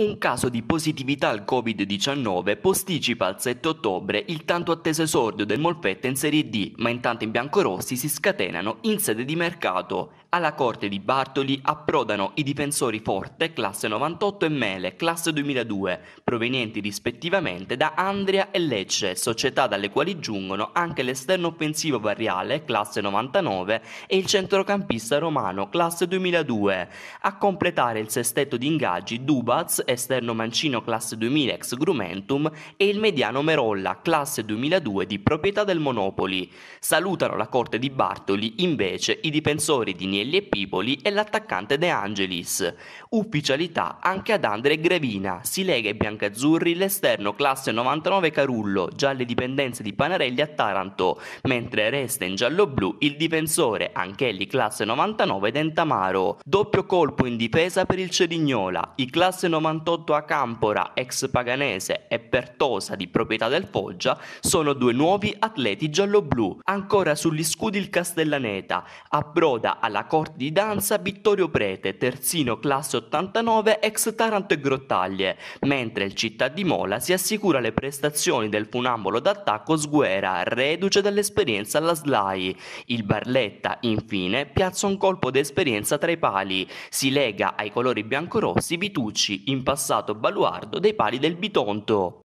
Un caso di positività al Covid-19 posticipa al 7 ottobre il tanto atteso esordio del Molfetta in Serie D, ma intanto i biancorossi si scatenano in sede di mercato. Alla corte di Bartoli approdano i difensori Forte, classe 98 e Mele, classe 2002, provenienti rispettivamente da Andria e Lecce, società dalle quali giungono anche l'esterno offensivo Variale, classe 99, e il centrocampista romano, classe 2002. A completare il sestetto di ingaggi Dubaz esterno Mancino classe 2000 ex Grumentum e il mediano Merolla classe 2002 di proprietà del Monopoli. Salutano la corte di Bartoli invece i difensori di Nielli e Pipoli e l'attaccante De Angelis. Ufficialità anche ad Andre Grevina, si lega ai biancazzurri l'esterno classe 99 Carullo, già alle dipendenze di Panarelli a Taranto, mentre resta in giallo-blu il difensore, anch'egli classe 99 Dentamaro. Doppio colpo in difesa per il Cerignola, i classe 99 58 a Campora, ex Paganese, e Pertosa di proprietà del Foggia sono due nuovi atleti gialloblu. Ancora sugli scudi il Castellaneta, approda alla corte di danza Vittorio Prete, terzino classe 89 ex Taranto e Grottaglie, mentre il Città di Mola si assicura le prestazioni del funambolo d'attacco Sguera, reduce dall'esperienza alla SLAI. Il Barletta, infine, piazza un colpo d'esperienza tra i pali, si lega ai colori biancorossi Vitucci in passato baluardo dei pali del Bitonto.